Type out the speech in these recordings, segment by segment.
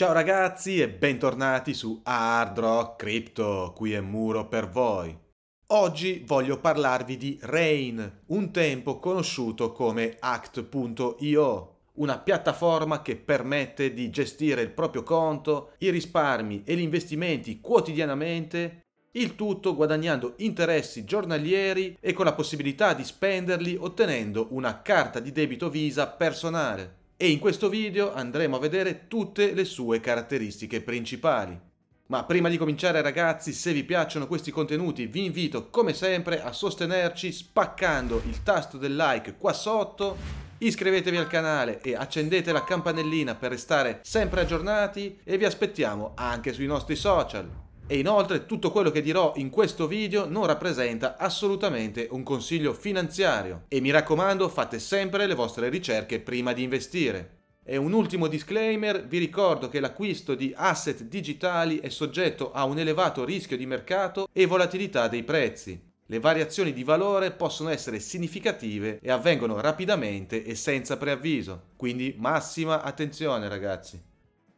Ciao ragazzi e bentornati su Hard Rock Crypto, qui è Muro per voi. Oggi voglio parlarvi di Rain, un tempo conosciuto come Act.io, una piattaforma che permette di gestire il proprio conto, i risparmi e gli investimenti quotidianamente, il tutto guadagnando interessi giornalieri e con la possibilità di spenderli ottenendo una carta di debito Visa personale e in questo video andremo a vedere tutte le sue caratteristiche principali. Ma prima di cominciare ragazzi, se vi piacciono questi contenuti vi invito come sempre a sostenerci spaccando il tasto del like qua sotto, iscrivetevi al canale e accendete la campanellina per restare sempre aggiornati e vi aspettiamo anche sui nostri social. E inoltre tutto quello che dirò in questo video non rappresenta assolutamente un consiglio finanziario. E mi raccomando fate sempre le vostre ricerche prima di investire. E un ultimo disclaimer, vi ricordo che l'acquisto di asset digitali è soggetto a un elevato rischio di mercato e volatilità dei prezzi. Le variazioni di valore possono essere significative e avvengono rapidamente e senza preavviso, quindi massima attenzione ragazzi.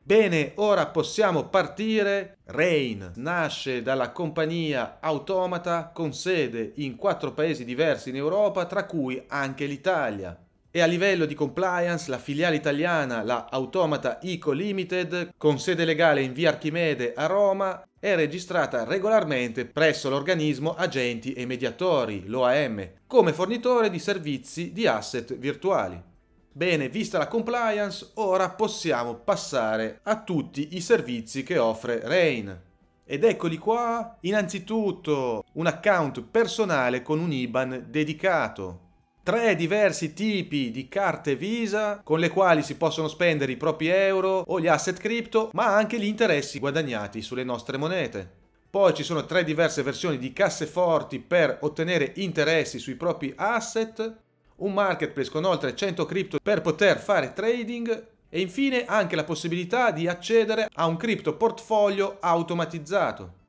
Bene, ora possiamo partire. Rain nasce dalla compagnia Automata con sede in quattro paesi diversi in Europa, tra cui anche l'Italia. E a livello di compliance, la filiale italiana, la Automata Eco Limited, con sede legale in via Archimede a Roma, è registrata regolarmente presso l'organismo Agenti e Mediatori, l'OAM, come fornitore di servizi di asset virtuali. Bene, vista la compliance, ora possiamo passare a tutti i servizi che offre Rain. Ed eccoli qua, innanzitutto un account personale con un IBAN dedicato, tre diversi tipi di carte Visa con le quali si possono spendere i propri euro o gli asset cripto, ma anche gli interessi guadagnati sulle nostre monete. Poi ci sono tre diverse versioni di casseforti per ottenere interessi sui propri asset un marketplace con oltre 100 cripto per poter fare trading e infine anche la possibilità di accedere a un cripto portfolio automatizzato.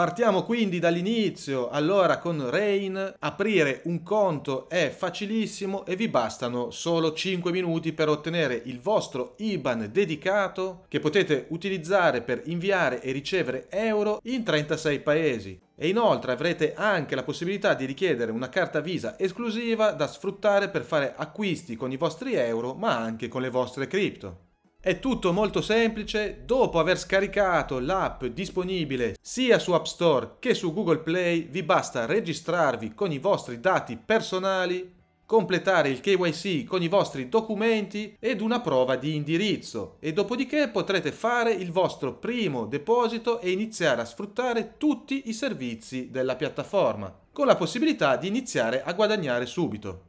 Partiamo quindi dall'inizio, allora con Rain, aprire un conto è facilissimo e vi bastano solo 5 minuti per ottenere il vostro IBAN dedicato che potete utilizzare per inviare e ricevere euro in 36 paesi. E inoltre avrete anche la possibilità di richiedere una carta Visa esclusiva da sfruttare per fare acquisti con i vostri euro ma anche con le vostre cripto. È tutto molto semplice, dopo aver scaricato l'app disponibile sia su App Store che su Google Play vi basta registrarvi con i vostri dati personali, completare il KYC con i vostri documenti ed una prova di indirizzo e dopodiché potrete fare il vostro primo deposito e iniziare a sfruttare tutti i servizi della piattaforma, con la possibilità di iniziare a guadagnare subito.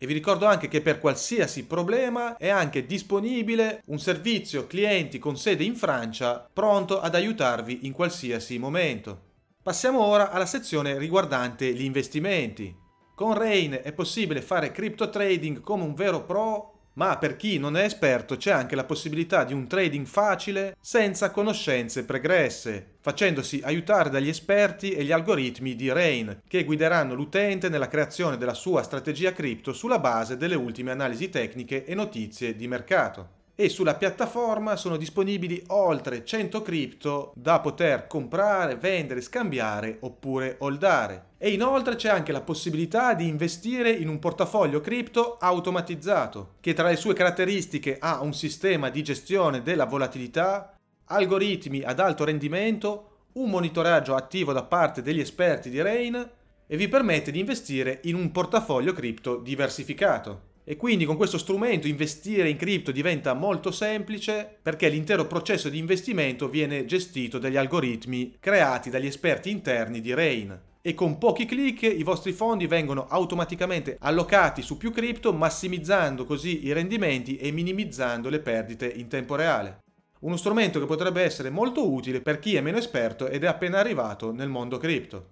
E vi ricordo anche che per qualsiasi problema è anche disponibile un servizio clienti con sede in Francia pronto ad aiutarvi in qualsiasi momento. Passiamo ora alla sezione riguardante gli investimenti. Con Rain è possibile fare crypto trading come un vero pro ma per chi non è esperto c'è anche la possibilità di un trading facile senza conoscenze pregresse, facendosi aiutare dagli esperti e gli algoritmi di Rain, che guideranno l'utente nella creazione della sua strategia cripto sulla base delle ultime analisi tecniche e notizie di mercato e sulla piattaforma sono disponibili oltre 100 cripto da poter comprare, vendere, scambiare oppure holdare. E inoltre c'è anche la possibilità di investire in un portafoglio cripto automatizzato, che tra le sue caratteristiche ha un sistema di gestione della volatilità, algoritmi ad alto rendimento, un monitoraggio attivo da parte degli esperti di Rain e vi permette di investire in un portafoglio cripto diversificato. E quindi con questo strumento investire in cripto diventa molto semplice perché l'intero processo di investimento viene gestito dagli algoritmi creati dagli esperti interni di Rain. E con pochi clic i vostri fondi vengono automaticamente allocati su più cripto, massimizzando così i rendimenti e minimizzando le perdite in tempo reale. Uno strumento che potrebbe essere molto utile per chi è meno esperto ed è appena arrivato nel mondo cripto.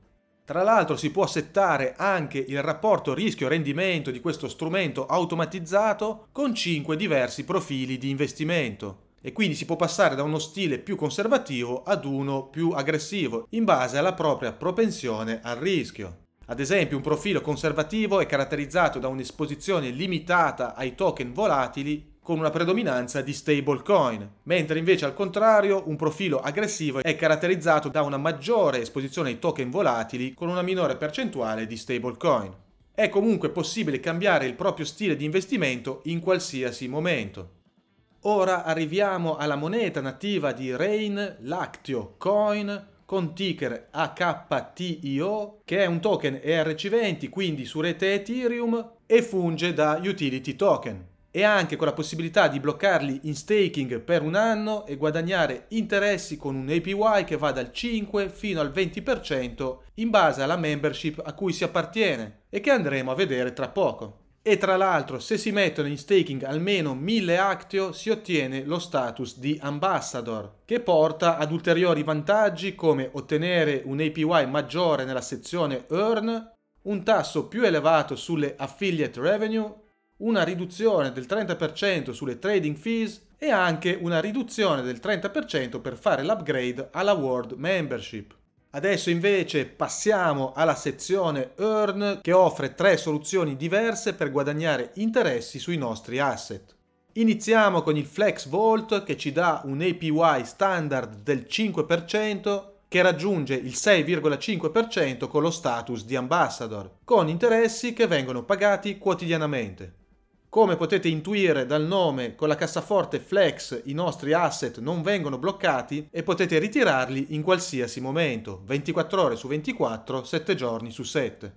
Tra l'altro si può settare anche il rapporto rischio-rendimento di questo strumento automatizzato con 5 diversi profili di investimento e quindi si può passare da uno stile più conservativo ad uno più aggressivo in base alla propria propensione al rischio. Ad esempio un profilo conservativo è caratterizzato da un'esposizione limitata ai token volatili con una predominanza di stablecoin, mentre invece al contrario un profilo aggressivo è caratterizzato da una maggiore esposizione ai token volatili con una minore percentuale di stablecoin. È comunque possibile cambiare il proprio stile di investimento in qualsiasi momento. Ora arriviamo alla moneta nativa di Rain, l'Actio Coin, con ticker AKTIO, che è un token ERC20, quindi su rete Ethereum, e funge da utility token e anche con la possibilità di bloccarli in staking per un anno e guadagnare interessi con un APY che va dal 5 fino al 20% in base alla membership a cui si appartiene e che andremo a vedere tra poco. E tra l'altro se si mettono in staking almeno 1000 Actio si ottiene lo status di ambassador che porta ad ulteriori vantaggi come ottenere un APY maggiore nella sezione earn, un tasso più elevato sulle affiliate revenue una riduzione del 30% sulle trading fees e anche una riduzione del 30% per fare l'upgrade alla World Membership. Adesso invece passiamo alla sezione Earn che offre tre soluzioni diverse per guadagnare interessi sui nostri asset. Iniziamo con il Flex Vault che ci dà un APY standard del 5% che raggiunge il 6,5% con lo status di ambassador, con interessi che vengono pagati quotidianamente. Come potete intuire dal nome, con la cassaforte Flex i nostri asset non vengono bloccati e potete ritirarli in qualsiasi momento, 24 ore su 24, 7 giorni su 7.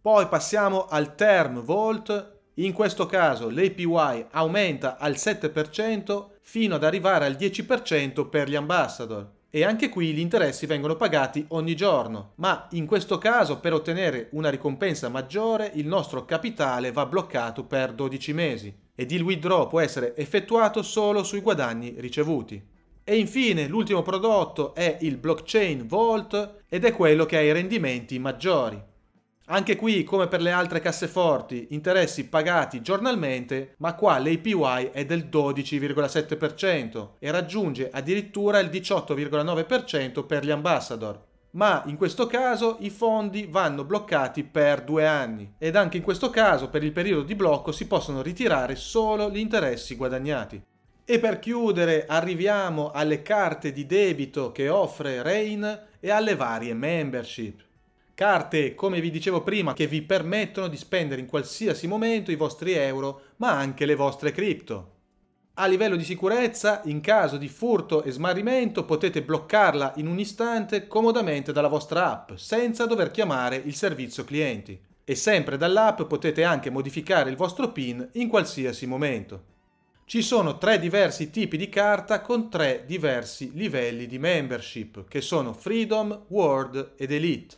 Poi passiamo al Term Vault, in questo caso l'APY aumenta al 7% fino ad arrivare al 10% per gli ambassador e anche qui gli interessi vengono pagati ogni giorno, ma in questo caso per ottenere una ricompensa maggiore il nostro capitale va bloccato per 12 mesi ed il withdraw può essere effettuato solo sui guadagni ricevuti. E infine l'ultimo prodotto è il blockchain Vault ed è quello che ha i rendimenti maggiori. Anche qui, come per le altre casseforti, interessi pagati giornalmente, ma qua l'APY è del 12,7% e raggiunge addirittura il 18,9% per gli ambassador. Ma in questo caso i fondi vanno bloccati per due anni ed anche in questo caso per il periodo di blocco si possono ritirare solo gli interessi guadagnati. E per chiudere arriviamo alle carte di debito che offre Rain e alle varie membership. Carte, come vi dicevo prima, che vi permettono di spendere in qualsiasi momento i vostri euro, ma anche le vostre cripto. A livello di sicurezza, in caso di furto e smarrimento, potete bloccarla in un istante comodamente dalla vostra app, senza dover chiamare il servizio clienti. E sempre dall'app potete anche modificare il vostro PIN in qualsiasi momento. Ci sono tre diversi tipi di carta con tre diversi livelli di membership, che sono Freedom, World ed Elite.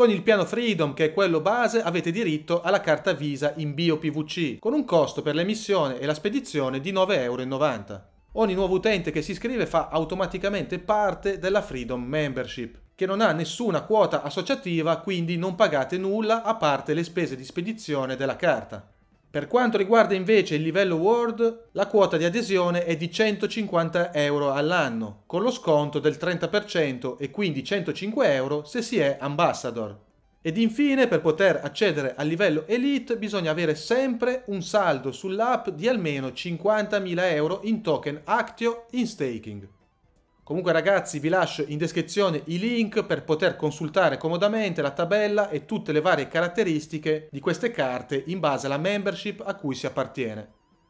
Con il piano Freedom, che è quello base, avete diritto alla carta Visa in BioPVC, con un costo per l'emissione e la spedizione di 9,90 euro. Ogni nuovo utente che si iscrive fa automaticamente parte della Freedom Membership, che non ha nessuna quota associativa, quindi non pagate nulla a parte le spese di spedizione della carta. Per quanto riguarda invece il livello World, la quota di adesione è di 150 euro all'anno, con lo sconto del 30% e quindi 105 euro se si è ambassador. Ed infine, per poter accedere al livello Elite, bisogna avere sempre un saldo sull'app di almeno 50.000 euro in token Actio in staking. Comunque ragazzi vi lascio in descrizione i link per poter consultare comodamente la tabella e tutte le varie caratteristiche di queste carte in base alla membership a cui si appartiene.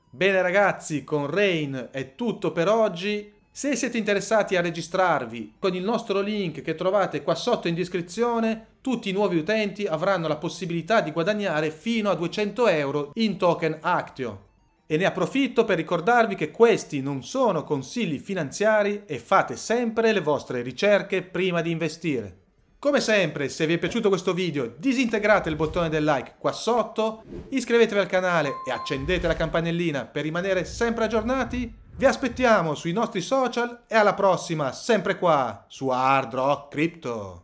Bene ragazzi, con Rain è tutto per oggi. Se siete interessati a registrarvi con il nostro link che trovate qua sotto in descrizione, tutti i nuovi utenti avranno la possibilità di guadagnare fino a 200 euro in token Actio. E ne approfitto per ricordarvi che questi non sono consigli finanziari e fate sempre le vostre ricerche prima di investire. Come sempre, se vi è piaciuto questo video, disintegrate il bottone del like qua sotto, iscrivetevi al canale e accendete la campanellina per rimanere sempre aggiornati. Vi aspettiamo sui nostri social e alla prossima, sempre qua, su Hard Rock Crypto.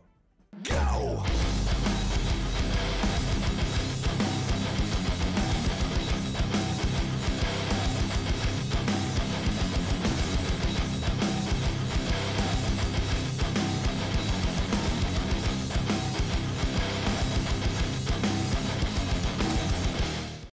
Go!